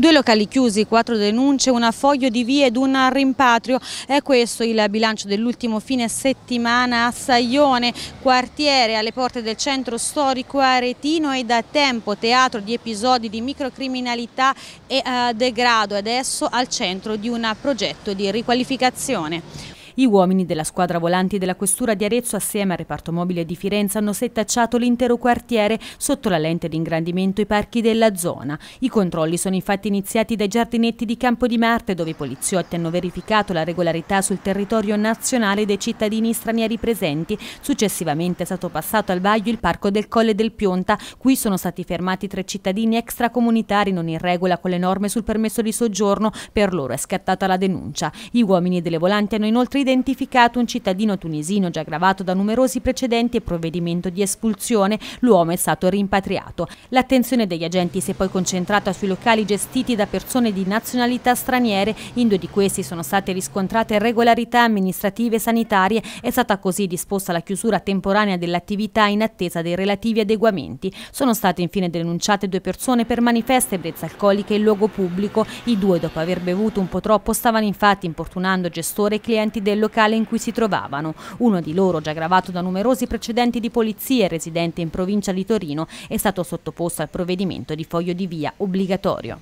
Due locali chiusi, quattro denunce, un affoglio di vie ed un rimpatrio. È questo il bilancio dell'ultimo fine settimana a Saglione, quartiere alle porte del centro storico aretino e da tempo teatro di episodi di microcriminalità e eh, degrado, adesso al centro di un progetto di riqualificazione. I uomini della squadra volanti della Questura di Arezzo assieme al reparto mobile di Firenze hanno settacciato l'intero quartiere sotto la lente di ingrandimento i parchi della zona. I controlli sono infatti iniziati dai giardinetti di Campo di Marte dove i poliziotti hanno verificato la regolarità sul territorio nazionale dei cittadini stranieri presenti. Successivamente è stato passato al vaglio il parco del Colle del Pionta. Qui sono stati fermati tre cittadini extracomunitari non in regola con le norme sul permesso di soggiorno. Per loro è scattata la denuncia. I uomini delle volanti hanno inoltre identificato un cittadino tunisino già gravato da numerosi precedenti e provvedimento di espulsione. L'uomo è stato rimpatriato. L'attenzione degli agenti si è poi concentrata sui locali gestiti da persone di nazionalità straniere. In due di questi sono state riscontrate regolarità amministrative e sanitarie. È stata così disposta la chiusura temporanea dell'attività in attesa dei relativi adeguamenti. Sono state infine denunciate due persone per manifeste ebbrezza alcolica in luogo pubblico. I due, dopo aver bevuto un po' troppo, stavano infatti importunando gestore e clienti del del locale in cui si trovavano, uno di loro già gravato da numerosi precedenti di polizia e residente in provincia di Torino è stato sottoposto al provvedimento di foglio di via obbligatorio.